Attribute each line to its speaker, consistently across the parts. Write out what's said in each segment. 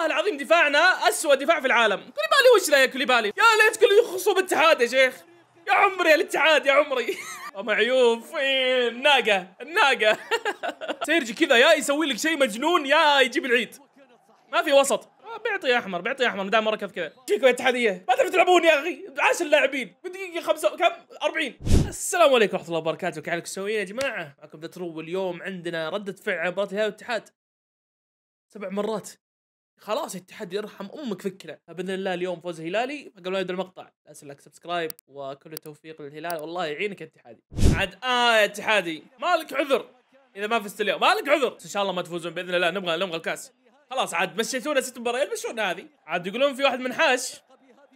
Speaker 1: والله العظيم دفاعنا اسوء دفاع في العالم كوليبالي وش لا يا كوليبالي يا ليت كل خصوم الاتحاد يا شيخ يا عمري الاتحاد يا عمري ام فين الناقه الناقه سيرجي كذا يا يسوي لك شيء مجنون يا يجيب العيد ما في وسط بيعطي يا احمر بيعطي يا احمر دام مركز كذا فيكم يا اتحاديه ما تعرف تلعبون يا اخي عاش اللاعبين بدقيقه خمسة كم 40 السلام عليكم ورحمه الله وبركاته كيف حالكم يا جماعه معكم ذا ترو واليوم عندنا رده فعل على مباراه الهلال والاتحاد سبع مرات خلاص التحدي يرحم امك فكره فباذن الله اليوم فوز هلالي قبل ما يبدا المقطع لا سبسكرايب وكل التوفيق للهلال والله يعينك يا اتحادي عاد اه يا اتحادي مالك عذر اذا ما فزت اليوم مالك عذر ان شاء الله ما تفوزون باذن الله نبغى نبغى الكاس خلاص عاد مشيتونا ست مباريات مشونا هذه عاد يقولون في واحد منحاش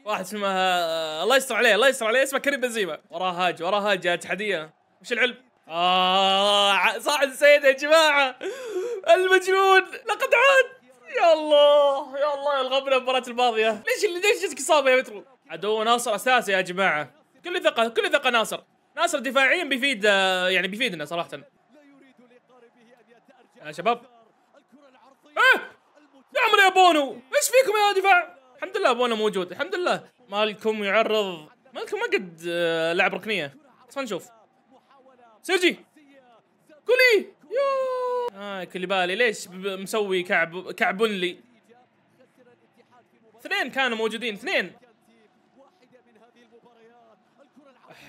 Speaker 1: واحد اسمه آه، الله يستر عليه الله يستر عليه اسمه كريم بنزيما وراه هاج وراه هاج يا اتحاديه وش العلم؟ اه صاحب السيد يا جماعه المجنون لقد عاد قبل المباراة الماضية ليش ليش جتك إصابة يا مترو؟ عدو ناصر أساسي يا جماعة كل ثقة كل ثقة ناصر ناصر دفاعيا بيفيد آه، يعني بيفيدنا صراحة يا شباب ايه نعمل يا بونو ايش فيكم يا دفاع؟ الحمد لله بونو موجود الحمد لله مالكم يعرض مالكم ما قد آه، لعب ركنية بس نشوف سيرجي كولي يو آه بالي ليش مسوي كعب كعب لي اثنين كانوا موجودين اثنين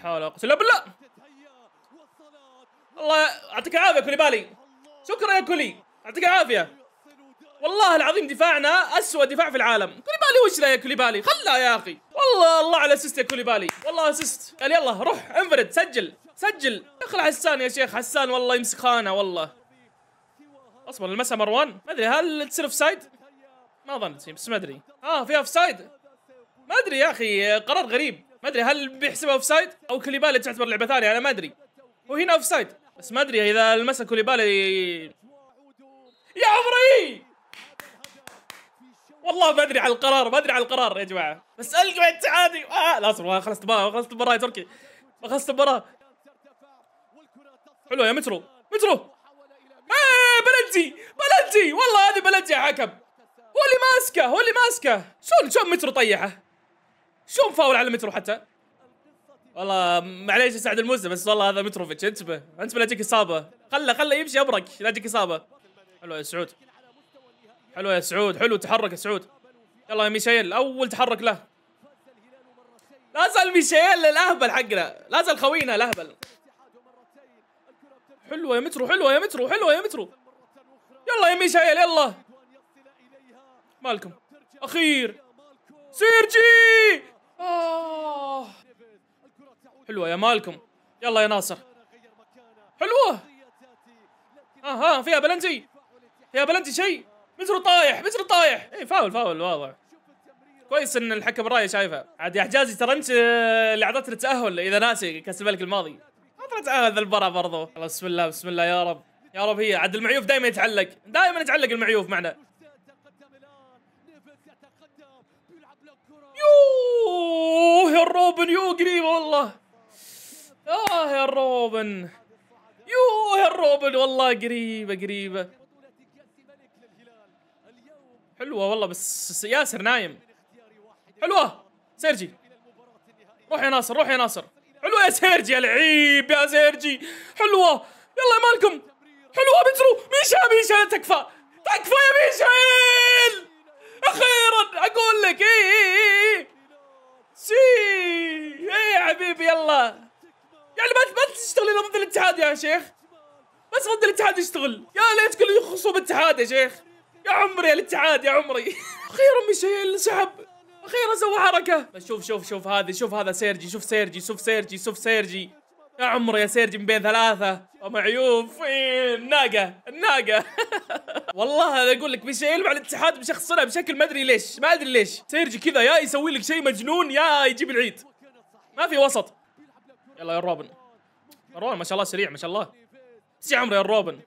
Speaker 1: حول قوة الا بالله الله يعطيك العافية كوليبالي شكرا يا كولي يعطيك العافية والله العظيم دفاعنا أسوأ دفاع في العالم كوليبالي وش ذا يا كوليبالي خلها يا أخي والله الله على اسيست يا كوليبالي والله اسيست قال يلا روح انفرد سجل سجل اخلع حسان يا شيخ حسان والله يمسك خانة والله اصبر المسا مروان ما ادري هل تصير اوف سايد ما ظنيت بس ما ادري اه في اوف سايد ما ادري يا اخي قرار غريب ما ادري هل بيحسبها اوف سايد او كوليبالي تعتبر لعبه ثانيه انا ما ادري وهنا اوف سايد بس ما ادري اذا لمسها كوليبالي يا عمري والله ما ادري على القرار ما ادري على القرار يا جماعه بس القى تعادي آه لا اصبر خلصت المباراه خلصت المباراه يا تركي خلصت المباراه حلو يا مترو مترو ما بلنتي بلنتي والله هذه بلنتي يا حكم هو اللي ماسكه هو اللي ماسكه شلون شلون مترو طيحه شلون فاول على مترو حتى والله معليش سعد الموزه بس والله هذا متروفيتش انتبه انتبه لا تجيك اصابه خله خله يمشي ابرك لا تجيك اصابه حلو يا سعود حلو يا سعود حلو تحرك يا سعود يلا يا ميشيل اول تحرك له لازال ميشيل الاهبل حقنا لازال خوينا الاهبل حلوه يا مترو حلوه يا مترو حلوه يا مترو يلا يا ميشيل يلا مالكم اخير سيرجي آه. حلوه يا مالكم يلا يا ناصر حلوه اها آه فيها بلنتي فيها بلنتي شيء مزرو طايح مزرو طايح اي فاول فاول واضح كويس ان الحكم الرايه شايفها عاد يا حجازي ترى انت آه، اللي اعطتنا التاهل اذا ناسي كاس الملك الماضي اعطنا تاهل المباراه برضو الله بسم الله بسم الله يا رب يا رب هي عاد المعيوف دائما يتعلق دائما يتعلق المعيوف معنا يوه يا روبن يوه قريبه والله اه يا روبن يوه يا روبن والله قريبه قريبه حلوه والله بس ياسر نايم حلوه سيرجي روح يا ناصر روح يا ناصر حلوه يا سيرجي يا لعيب يا سيرجي حلوه يلا مالكم حلوه بنزرو ميشا ميشا تكفى تكفى يا ميشا اخيرا اقول لك اي سي إيه يا حبيبي يلا يعني ما تشتغل الا ضد الاتحاد يا شيخ بس ضد الاتحاد يشتغل يا ليت كل خصوم الاتحاد يا شيخ يا عمري يا الاتحاد يا عمري اخيرا ميشيل سحب اخيرا سوى حركه شوف شوف شوف هذه شوف هذا سيرجي شوف سيرجي شوف سيرجي شوف سيرجي يا عمري يا سيرج من بين ثلاثة ومعيوف الناقة الناقة والله انا اقول لك بيشيل مع الاتحاد بشخصنا بشكل ما ادري ليش ما ادري ليش سيرجي كذا يا يسوي لك شيء مجنون يا يجيب العيد ما في وسط يلا يا روبن روبن ما شاء الله سريع ما شاء الله سي عمري يا روبن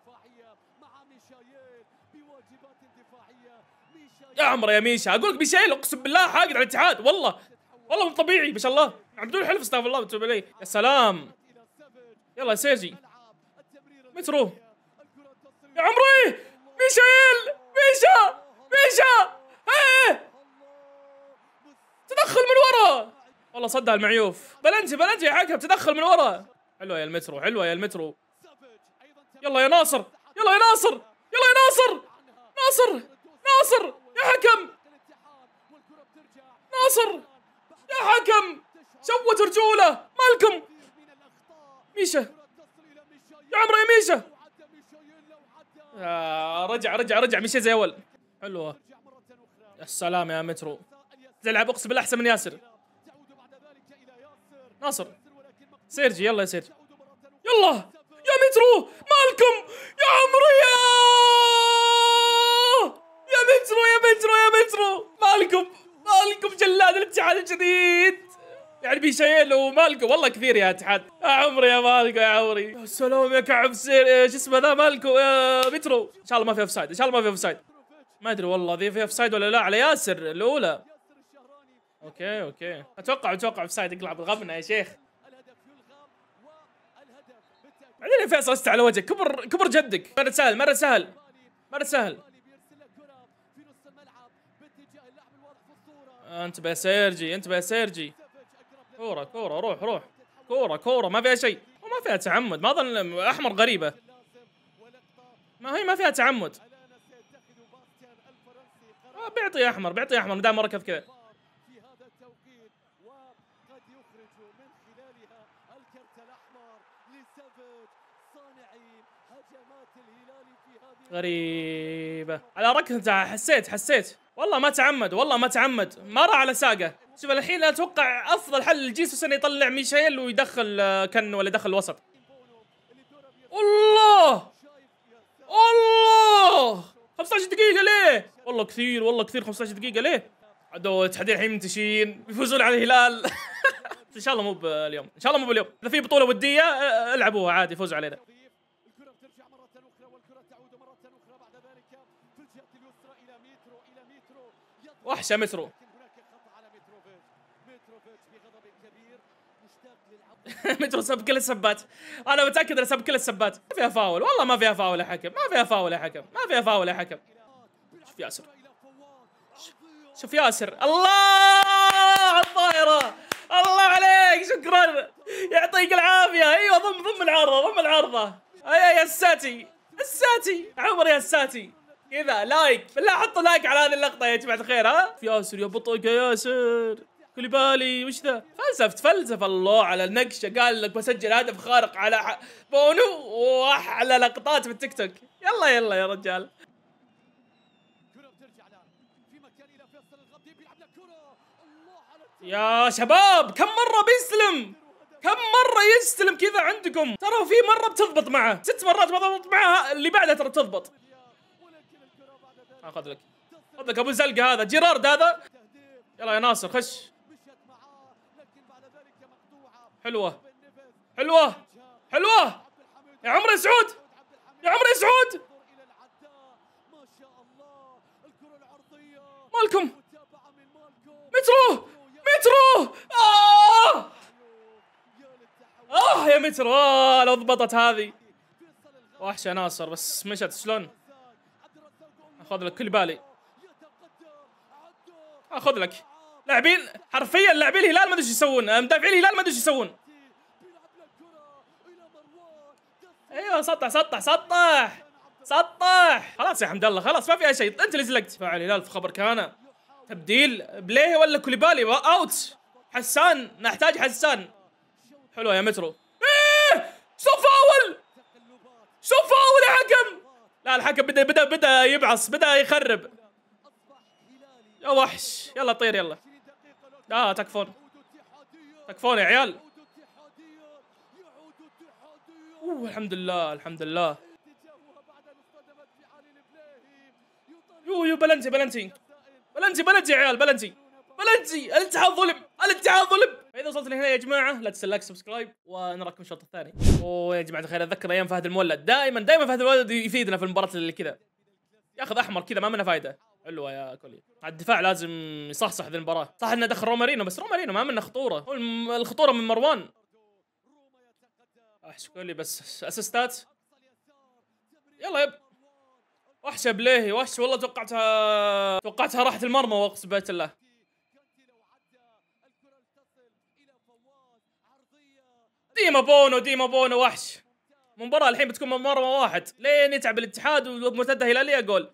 Speaker 1: يا عمري يا ميشا اقول لك ميشيل اقسم بالله حاقد على الاتحاد والله والله مو طبيعي ما شاء الله عبدون حلف استغفر الله وتوب عليه يا سلام يلا سيجي مترو يا عمري ميشيل ميشا ميشا ايه تدخل من ورا والله صدها المعيوف بلنجي بلنجي يا حكم تدخل من ورا حلوه يا المترو حلوه يا المترو يلا يا ناصر يلا يا ناصر يلا يا ناصر ناصر ناصر يا حكم ناصر يا حكم سوت رجوله مالكم ميشا يا عمري يا ميشا آه رجع رجع رجع ميشا زي اول حلوه يا سلام يا مترو تلعب اقسم بالله احسن من ياسر ناصر سيرجي يلا يا سيرجي يلا يا مترو مالكم يا عمري يا يا مترو يا مترو يا مترو مالكم مالكم جلاد الابتعاد الجديد يعني بيشيل ومالكو والله كثير يا اتحاد يا عمري يا مالكو يا عمري يا سلام يا كعب سير شو اسمه ذا مالكو يا بترو ان شاء الله ما في اوف سايد ان شاء الله ما في اوف سايد ما ادري والله ذي في اوف سايد ولا لا على ياسر الاولى اوكي اوكي اتوقع اتوقع اوف سايد اقلع بالغبنه يا شيخ بعدين يا فيصل است على وجهك كبر كبر جدك مره سهل مره سهل مره سهل انتبه يا سيرجي انتبه يا سيرجي كوره كوره روح روح كوره كوره ما فيها شيء وما فيها تعمد ما اظن احمر غريبه ما هي ما فيها تعمد آه، بيعطي احمر بيعطي احمر دام ركض كذا غريبة على ركضته حسيت حسيت والله ما تعمد والله ما تعمد ما راح على ساقه شوف الحين اتوقع افضل حل لجيسوس انه يطلع ميشيل ويدخل آه، كن ولا دخل الوسط الله الله 15 دقيقة ليه؟ والله كثير والله كثير 15 دقيقة ليه؟ عدو الاتحاد الحين منتشين يفوزون على الهلال ان شاء الله مو باليوم ان شاء الله مو باليوم اذا في بطولة ودية آه، آه، العبوها عادي فوزوا علينا وحشة مترو مترو سب كل السبات انا متاكد انه سب كل السبات ما فيها فاول والله ما فيها فاول يا حكم ما فيها فاول يا حكم ما فيها فاول يا حكم شوف ياسر شوف ياسر الله على الطائره الله عليك شكرا يعطيك العافيه ايوه ضم ضم العارضه ضم العارضه اي يا الساتي الساتي عمر يا الساتي كذا لايك بالله حطوا لايك على هذه اللقطه يا جماعه الخير ها ياسر يا بطيك يا ياسر اللي بالي وش ذا فلسف تفلسف الله على النقشه قال لك بسجل هدف خارق على ح... بونو واحلى لقطات في التيك توك يلا يلا يا رجال يا شباب كم مره بيسلم كم مره يستلم كذا عندكم ترى في مره بتضبط معه ست مرات بضبط معها اللي بعدها ترى بتضبط اخذ لك خذ لك ابو زلقه هذا جيرارد هذا يلا يا ناصر خش حلوه حلوه حلوه يا عمر سعود يا عمر سعود مالكم مترو مترو آه, آه يا مترو آه لو ضبطت هذه وحشة ناصر بس مشت شلون أخذ لك كل بالي أخذ لك لاعبين حرفيا لاعبين الهلال ما ادري ايش يسوون مدافعين الهلال ما ادري ايش يسوون ايوه سطح سطح سطح سطح خلاص يا حمد الله خلاص ما فيها شيء انت اللي زلقت فعل الهلال في خبر كان تبديل بليه ولا كوليبالي اوت حسان نحتاج حسان حلوه يا مترو ايه سو فاول سو فاول يا حكم لا الحكم بدا بدا بدا يبعص بدا يخرب يا وحش يلا طير يلا لا آه تكفون تكفون يا عيال اوه الحمد لله الحمد لله يو يو بلنتي بلنتي بلنتي بلنتي يا عيال بلنتي بلنتي الاتحاد ظلم الاتحاد ظلم فاذا وصلت لهنا يا جماعه لا تنسى اللايك سبسكرايب ونراكم الشوط الثاني ويا جماعه الخير اتذكر ايام فهد المولد دائما دائما فهد المولد يفيدنا في المباراه اللي كذا ياخذ احمر كذا ما منه فايده حلوه يا كولي على الدفاع لازم يصحصح ذي المباراه صح انه دخل رومارينو بس رومارينو ما منه خطوره هو الخطوره من مروان وحش كولي بس اسيستات يلا يب وحشه بليهي وحش والله توقعتها توقعتها راحت المرمى واقسم بيت الله ديما بونو ديما بونو وحش مباراة الحين بتكون مرمى واحد لين يتعب الاتحاد ومرتدة هلالية جول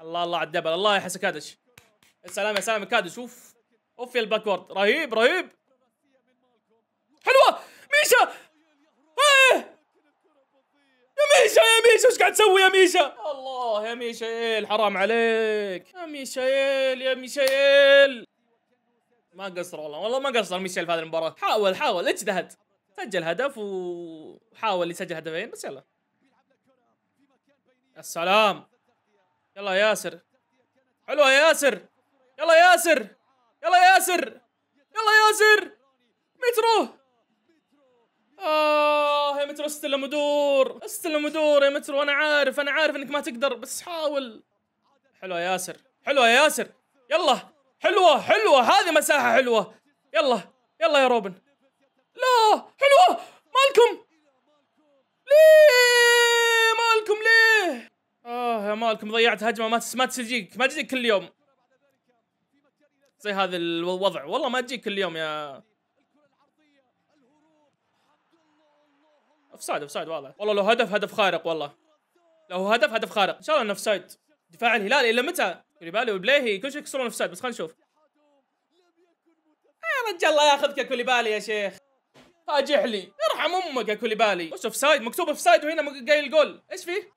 Speaker 1: الله الله على الدبل الله يحس كادش السلام يا سلام كادش اوف اوف يا الباكورد رهيب رهيب حلوة ميشا ايه يا ميشا يا ميشا ايش قاعد تسوي يا ميشا الله يا ميشا حرام عليك يا ميشايل يا ميشايل ما قصر والله والله ما قصر ميشيل في هذه المباراة حاول حاول اجتهد سجل هدف وحاول يسجل هدفين بس يلا السلام يلا ياسر حلوه ياسر يلا ياسر يلا ياسر يلا ياسر مترو اه يا مترو استلم ودور استلم ودور يا مترو انا عارف انا عارف انك ما تقدر بس حاول حلوه ياسر حلوه يا ياسر يلا حلوه حلوه هذه مساحه حلوه يلا يلا يا روبن لا حلوة مالكم ليه مالكم ليه اه يا مالكم ضيعت هجمة ما ما تجيك ما تجيك كل يوم زي هذا الوضع والله ما تجيك كل يوم يا اوف سايد واضح والله لو هدف هدف خارق والله لو هدف هدف خارق ان شاء الله انه سايد دفاع الهلال الى متى؟ كوليبالي وبليهي كل شيء يكسرون سايد بس خلينا نشوف يا رجال الله ياخذك يا كوليبالي يا شيخ هاجح لي ارحم امك يا كوليبالي وش اوف سايد مكتوب اوف سايد وهنا قايل جول ايش فيه؟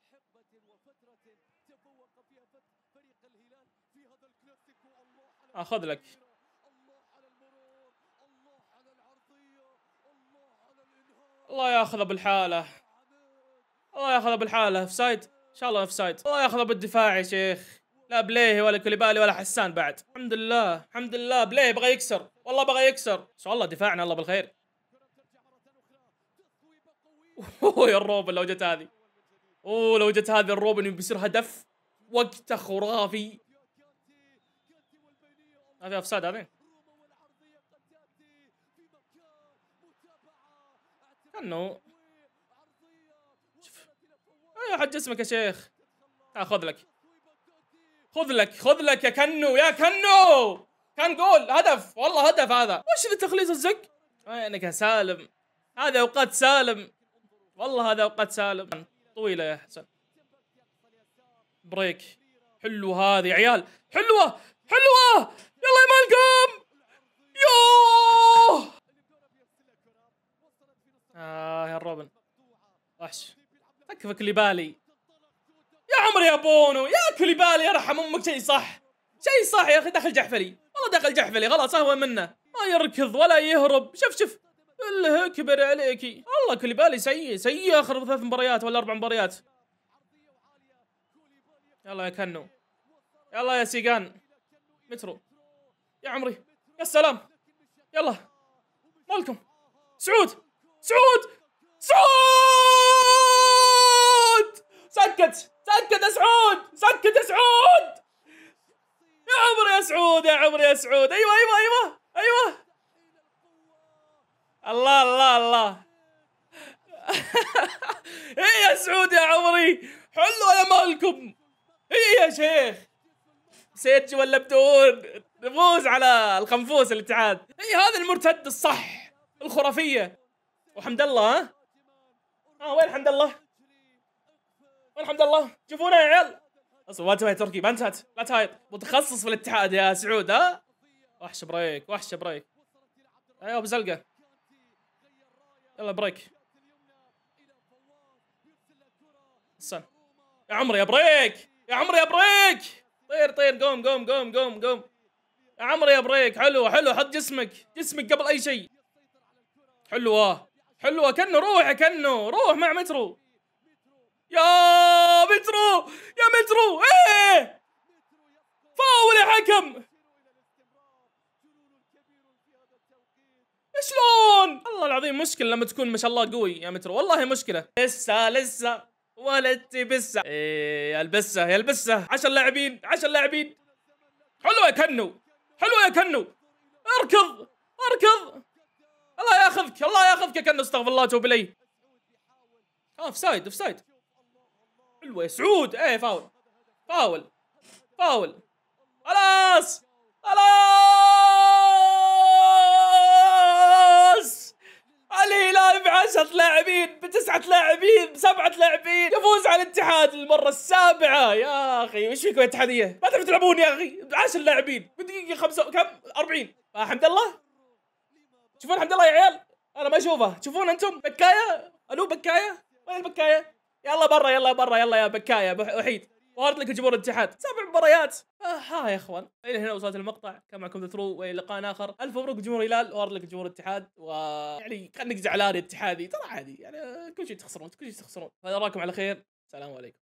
Speaker 1: اخذ لك الله ياخذه بالحاله الله ياخذه بالحاله اوف سايد ان شاء الله اوف سايد الله ياخذه بالدفاع يا شيخ لا بليه ولا كوليبالي ولا حسان بعد الحمد لله الحمد لله بليه بغى يكسر والله بغى يكسر ان شاء الله دفاعنا الله بالخير اوه يا الروبن لو جت هذه اوه لو جت هذه الروبن بيصير هدف وقته خرافي هذا افساد هذا كانه شوف يا حج جسمك يا شيخ آه، خذ لك خذ لك خذ لك يا كنو يا كنو كان جول هدف والله هدف هذا وش ذا تخليص الزق وينك يا سالم هذا اوقات سالم والله هذا اوقات سالم طويله يا حسن بريك حلو هذه عيال حلوه حلوه يلا يا مالكم يوه اه يا روبن وحش فك فك بالي يا عمري يا بونو يا كليبالي ارحم امك شيء صح شيء صح يا اخي دخل جحفلي والله دخل جحفلي خلاص اهون منه ما يركض ولا يهرب شوف شوف الله اكبر عليكي الله كل بالي سيء سيء اخر ثلاث مباريات ولا اربع مباريات يلا يا كنو يلا يا سيقان مترو يا عمري يا سلام يلا مالكم سعود سعود سعود سكت سكت يا سعود سكت يا سعود يا عمري يا سعود يا عمري يا سعود ايوه ايوه ايوه ايوه الله الله الله ايه يا سعود يا عمري حلوا يا مالكم ايه يا شيخ سيتجي ولا بدون نفوز على الخنفوس الاتحاد اي هذا المرتد الصح الخرافيه وحمد الله ها آه وين حمد الله وين حمد الله شوفونا يا عيال اصلا ما تهاي تركي ما انتهت لا تهايط متخصص في الاتحاد يا سعود ها وحش بريك وحش بريك ايوه بزلقه يلا بريك سن يا عمري يا بريك يا عمري يا بريك طير طير قوم قوم قوم قوم قوم يا عمري يا بريك حلو حلو حط جسمك جسمك قبل اي شيء حلوه حلوه كنه روح كنه روح مع مترو يا مترو يا مترو ايه فاول يا حكم شلون الله العظيم مشكله لما تكون ما شاء الله قوي يا مترو والله مشكله لسه لسه ولدتي بسه ايه البسه يا البسه 10 لاعبين 10 لاعبين حلوه يا كنو حلوه يا كنو اركض اركض الله ياخذك الله ياخذك يا كنو استغفر الله وتوب الي اه اوف سايد اوف سايد حلوه يا سعود ايه فاول فاول فاول خلاص خلاص الهلال 10 لاعبين بتسعة لاعبين بسبعة لاعبين يفوز على الاتحاد للمرة السابعة يا أخي وش فيكم يا اتحادية؟ ما تبي تلعبون يا أخي 10 لاعبين بدقيقة خمسة كم؟ 40 آه، حمد الله تشوفون حمد الله يا عيال؟ أنا ما أشوفه تشوفون أنتم بكاية؟ ألو بكاية؟ وين البكاية؟ يلا برا يلا برا يلا يا بكاية وحيد وارد لك جمهور الاتحاد سبع مباريات آه ها يا اخوان الى هنا وصلت المقطع كان معكم ذا ثرو والى لقاء اخر الف مبروك جمهور الهلال وارد لك جمهور الاتحاد و يعني كانك زعلان اتحادي ترى عادي يعني كل شيء تخسرون كل شيء تخسرون فنراكم على خير السلام عليكم